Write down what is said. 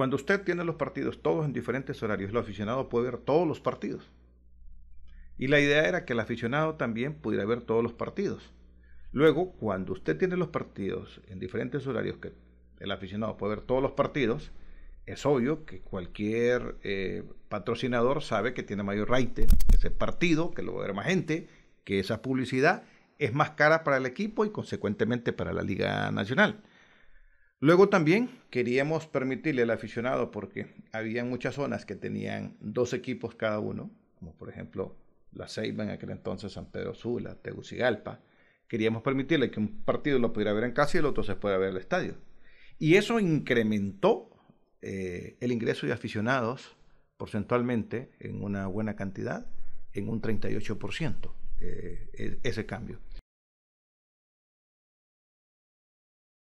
Cuando usted tiene los partidos todos en diferentes horarios, el aficionado puede ver todos los partidos. Y la idea era que el aficionado también pudiera ver todos los partidos. Luego, cuando usted tiene los partidos en diferentes horarios que el aficionado puede ver todos los partidos, es obvio que cualquier eh, patrocinador sabe que tiene mayor rating ese partido, que lo va a ver más gente, que esa publicidad es más cara para el equipo y consecuentemente para la Liga Nacional. Luego también queríamos permitirle al aficionado, porque había muchas zonas que tenían dos equipos cada uno, como por ejemplo la Seiba en aquel entonces, San Pedro Sula, Tegucigalpa. Queríamos permitirle que un partido lo pudiera ver en casa y el otro se pudiera ver en el estadio. Y eso incrementó eh, el ingreso de aficionados porcentualmente en una buena cantidad, en un 38%, eh, e, ese cambio.